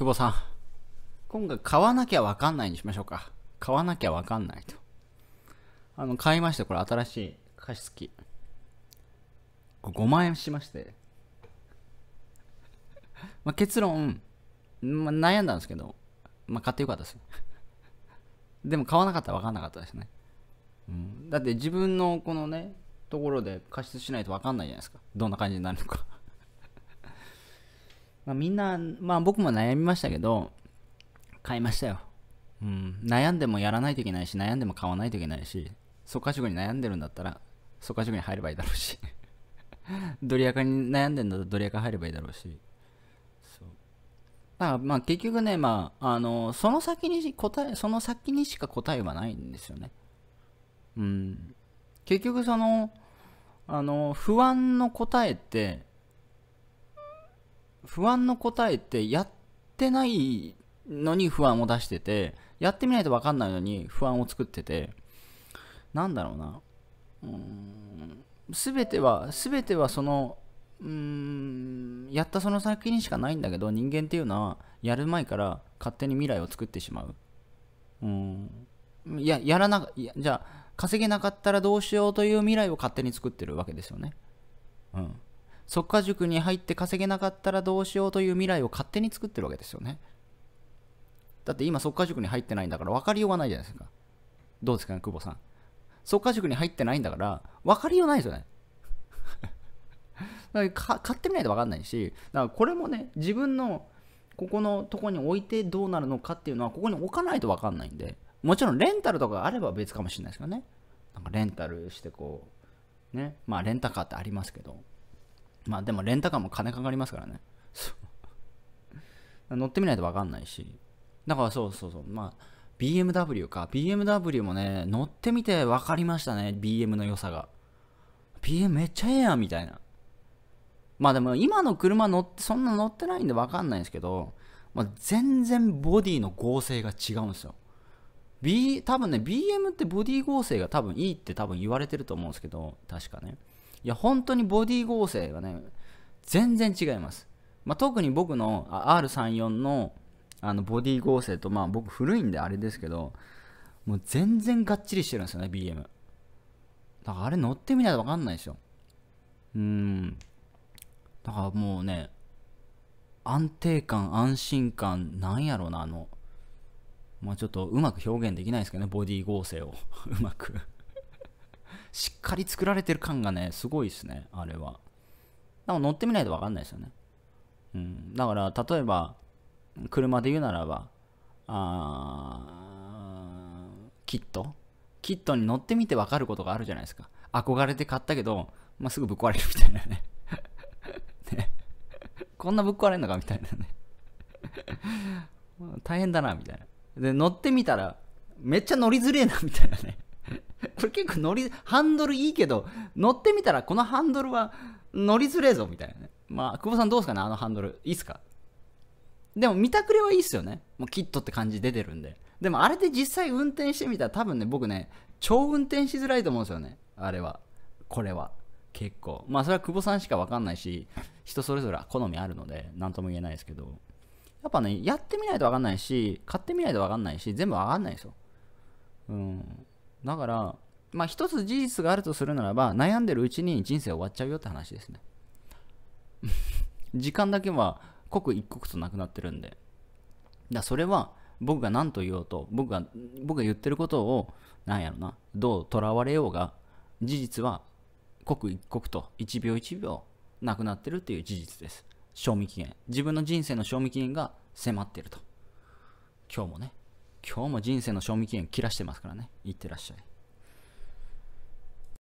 久保さん。今回買わなきゃわかんないにしましょうか。買わなきゃわかんないと。あの、買いました。これ新しい加湿器。5万円しまして。まあ、結論、まあ、悩んだんですけど、まあ、買ってよかったです。でも買わなかったら分かんなかったですね。うん、だって自分のこのね、ところで加湿しないと分かんないじゃないですか。どんな感じになるのかまあ、みんな、まあ僕も悩みましたけど、買いましたよ。うん、悩んでもやらないといけないし、悩んでも買わないといけないし、速稼塾に悩んでるんだったら、速稼塾に入ればいいだろうし、ドリアカに悩んでんだったらドリアカ入ればいいだろうし、そう。だからまあ結局ね、まあ、あの、その先に答え、その先にしか答えはないんですよね。うん。結局その、あの、不安の答えって、不安の答えってやってないのに不安を出しててやってみないと分かんないのに不安を作っててなんだろうなうん全ては全てはそのうんやったその先にしかないんだけど人間っていうのはやる前から勝手に未来を作ってしまううんいややらなじゃあ稼げなかったらどうしようという未来を勝手に作ってるわけですよねうん即稼塾に入って稼げなかったらどうしようという未来を勝手に作ってるわけですよね。だって今、即稼塾に入ってないんだから分かりようがないじゃないですか。どうですかね、久保さん。即稼塾に入ってないんだから、分かりようないですよね。か買ってみないと分かんないし、だからこれもね、自分のここのとこに置いてどうなるのかっていうのは、ここに置かないと分かんないんで、もちろんレンタルとかあれば別かもしれないですよね。なんかレンタルしてこう、ね、まあレンタカーってありますけど、まあでもレンタカーも金かかりますからね。乗ってみないとわかんないし。だからそうそうそう。まあ BMW か。BMW もね、乗ってみて分かりましたね。BM の良さが。BM めっちゃええやんみたいな。まあでも今の車乗って、そんな乗ってないんで分かんないんですけど、まあ、全然ボディの合成が違うんですよ。B、多分ね、BM ってボディ合成が多分いいって多分言われてると思うんですけど、確かね。いや、本当にボディ合成がね、全然違います。まあ、特に僕の R34 のあのボディ合成と、まあ僕古いんであれですけど、もう全然がっちりしてるんですよね、BM。だからあれ乗ってみないとわかんないでしょ。うん。だからもうね、安定感、安心感、なんやろうな、あの、まあちょっとうまく表現できないですけどね、ボディ合成を。うまくしっかり作られてる感がね、すごいですね、あれは。でも乗ってみないと分かんないですよね。うん、だから、例えば、車で言うならば、あキットキットに乗ってみて分かることがあるじゃないですか。憧れて買ったけど、まあ、すぐぶっ壊れるみたいなね。ねこんなぶっ壊れんのかみたいなね。大変だな、みたいな。で、乗ってみたら、めっちゃ乗りづれえな、みたいなね。れ結構乗り、ハンドルいいけど、乗ってみたらこのハンドルは乗りづれえぞみたいなね。まあ、久保さんどうすかね、あのハンドル。いいっすかでも見たくれはいいっすよね。もうキットって感じ出てるんで。でもあれで実際運転してみたら多分ね、僕ね、超運転しづらいと思うんですよね。あれは。これは。結構。まあそれは久保さんしかわかんないし、人それぞれ好みあるので、何とも言えないですけど。やっぱね、やってみないとわかんないし、買ってみないとわかんないし、全部わかんないですよ。うん。だから、まあ、一つ事実があるとするならば、悩んでるうちに人生終わっちゃうよって話ですね。時間だけは刻一刻となくなってるんで。だそれは僕が何と言おうと、僕が、僕が言ってることを、なんやろな、どうとらわれようが、事実は刻一刻と1秒1秒なくなってるっていう事実です。賞味期限。自分の人生の賞味期限が迫ってると。今日もね、今日も人生の賞味期限切らしてますからね。いってらっしゃい。